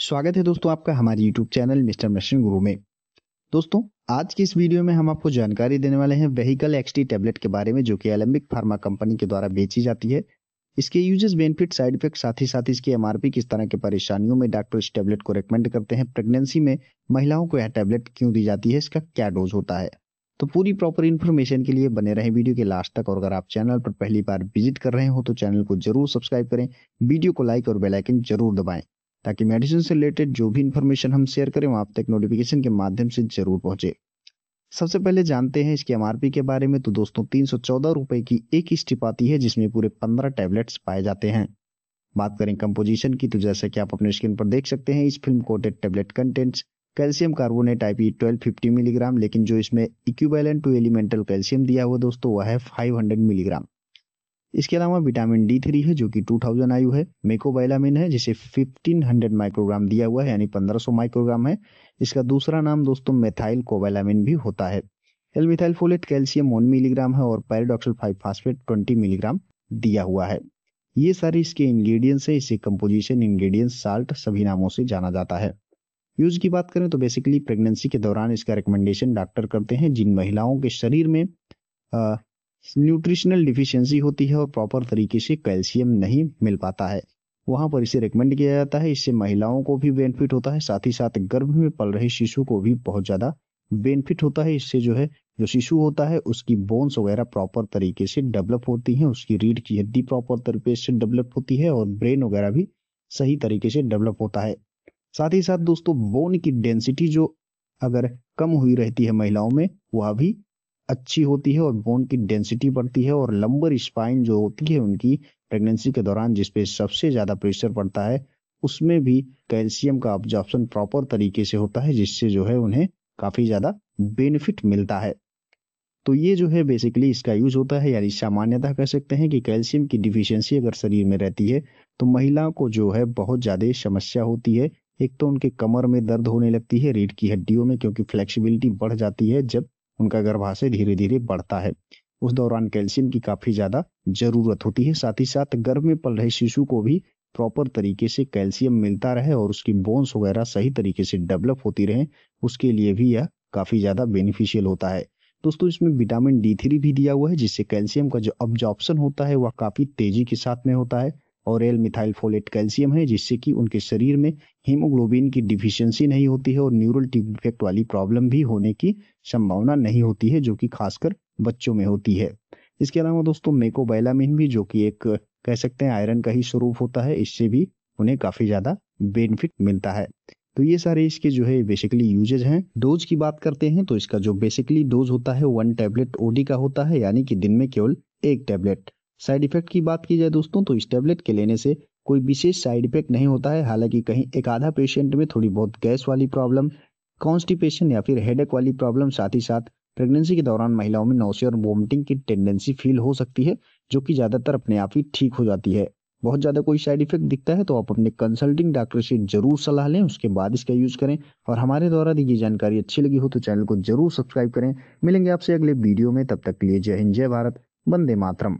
स्वागत है दोस्तों आपका हमारे YouTube चैनल मिस्टर मशीन गुरु में दोस्तों आज की इस वीडियो में हम आपको जानकारी देने वाले हैं वेहीकल एक्सटी टैबलेट के बारे में जो कि एलम्बिक फार्मा कंपनी के द्वारा बेची जाती है इसके यूजेस बेनिफिट साइड इफेक्ट साथ ही साथ इसकी एमआरपी किस तरह की परेशानियों में डॉक्टर इस टैबलेट को रिकमेंड करते हैं प्रेगनेंसी में महिलाओं को यह टैबलेट क्यों दी जाती है इसका क्या डोज होता है तो पूरी प्रॉपर इन्फॉर्मेशन के लिए बने रहें वीडियो के लास्ट तक और अगर आप चैनल पर पहली बार विजिट कर रहे हो तो चैनल को जरूर सब्सक्राइब करें वीडियो को लाइक और बेलाइकन जरूर दबाएं ताकि मेडिसिन से रिलेटेड जो भी इन्फॉर्मेशन हम शेयर करें आप तक नोटिफिकेशन के माध्यम से जरूर पहुंचे सबसे पहले जानते हैं इसके एम के बारे में तो दोस्तों तीन सौ चौदह की एक स्टिप आती है जिसमें पूरे पंद्रह टैबलेट्स पाए जाते हैं बात करें कंपोजिशन की तो जैसा कि आप अपने स्क्रीन पर देख सकते हैं इस film coated tablet contents calcium carbonate I 1250 milligram लेकिन जो इसमें इक्विवेलेंट टू एलिमेंटल कैल्शियम दिया हुआ दोस्तों वह है 500 मिलीग्राम इसके अलावा विटामिन डी थ्री है जो कि 2000 थाउजेंड आयु है मेकोबाइलामिन है जिसे 1500 माइक्रोग्राम दिया हुआ है यानी 1500 माइक्रोग्राम है इसका दूसरा नाम दोस्तों मेथाइल कोबाइलामिन भी होता है L folate calcium one milligram है और pyridoxal five phosphate twenty milligram दिया हुआ है ये सारे इसके इंग्रेडिएंट्स है इसे कंपोजिशन इंग्रेडिएंट्स साल्ट सभी नामों से जाना जाता है यूज की बात करें तो बेसिकली प्रेगनेंसी के दौरान इसका रिकमेंडेशन डॉक्टर करते हैं जिन महिलाओं के शरीर में न्यूट्रिशनल डिफिशियंसी होती है और प्रॉपर तरीके से कैल्शियम नहीं मिल पाता है वहाँ पर इसे रिकमेंड किया जाता है इससे महिलाओं को भी बेनिफिट होता है साथ ही साथ गर्भ में पल रहे शिशु को भी बहुत ज़्यादा बेनिफिट होता है इससे जो है जो शिशु होता है उसकी बोन्स वगैरह प्रॉपर तरीके से डेवलप होती हैं उसकी रीढ़ की हड्डी प्रॉपर तरीके से डेवलप होती है और ब्रेन वगैरह भी सही तरीके से डेवलप होता है साथ ही साथ दोस्तों बोन की डेंसिटी जो अगर कम हुई रहती है महिलाओं में वह भी अच्छी होती है और बोन की डेंसिटी बढ़ती है और लंबर स्पाइन जो होती है उनकी प्रेगनेंसी के दौरान जिसपे सबसे ज़्यादा प्रेशर पड़ता है उसमें भी कैल्शियम का ऑब्जॉर्प्शन प्रॉपर तरीके से होता है जिससे जो है उन्हें काफ़ी ज़्यादा बेनिफिट मिलता है तो ये जो है बेसिकली इसका यूज होता है यानी सामान्यतः कह सकते हैं कि कैल्शियम की डिफिशियंसी अगर शरीर में रहती है तो महिलाओं को जो है बहुत ज़्यादा समस्या होती है एक तो उनके कमर में दर्द होने लगती है रीढ़ की हड्डियों में क्योंकि फ्लेक्सिबिलिटी बढ़ जाती है जब उनका गर्भाशय धीरे धीरे बढ़ता है उस दौरान कैल्शियम की काफ़ी ज़्यादा ज़रूरत होती है साथ ही साथ गर्भ में पल रहे शिशु को भी प्रॉपर तरीके से कैल्शियम मिलता रहे और उसकी बोन्स वगैरह सही तरीके से डेवलप होती रहे उसके लिए भी यह काफ़ी ज़्यादा बेनिफिशियल होता है दोस्तों इसमें विटामिन डी थ्री भी दिया हुआ है जिससे कैल्शियम का जो ऑब्जॉर्प्शन होता है वह काफ़ी तेज़ी के साथ में होता है ओरेल मिथाइल फोलेट कैल्शियम है जिससे कि उनके शरीर में हीमोग्लोबिन की डिफिशियंसी नहीं होती है और न्यूरल डिफेक्ट वाली प्रॉब्लम भी होने की संभावना नहीं होती है जो कि खासकर बच्चों में होती है इसके अलावा दोस्तों मेकोबैलामिन भी जो कि एक कह सकते हैं आयरन का ही स्वरूप होता है इससे भी उन्हें काफ़ी ज़्यादा बेनिफिट मिलता है तो ये सारे इसके जो है बेसिकली यूजेज हैं डोज की बात करते हैं तो इसका जो बेसिकली डोज होता है वन टैबलेट ओडी का होता है यानी कि दिन में केवल एक टैबलेट साइड इफेक्ट की बात की जाए दोस्तों तो इस टेबलेट के लेने से कोई विशेष साइड इफेक्ट नहीं होता है हालांकि कहीं एक आधा पेशेंट में थोड़ी बहुत गैस वाली प्रॉब्लम कॉन्स्टिपेशन या फिर हेडेक वाली प्रॉब्लम साथ ही साथ प्रेगनेंसी के दौरान महिलाओं में नौसे और वोमिटिंग की टेंडेंसी फील हो सकती है जो कि ज़्यादातर अपने आप ही ठीक हो जाती है बहुत ज़्यादा कोई साइड इफेक्ट दिखता है तो आप अपने कंसल्टिंग डॉक्टर से जरूर सलाह लें उसके बाद इसका यूज़ करें और हमारे द्वारा दी गई जानकारी अच्छी लगी हो तो चैनल को जरूर सब्सक्राइब करें मिलेंगे आपसे अगले वीडियो में तब तक के लिए जय हिंद जय भारत वंदे मातरम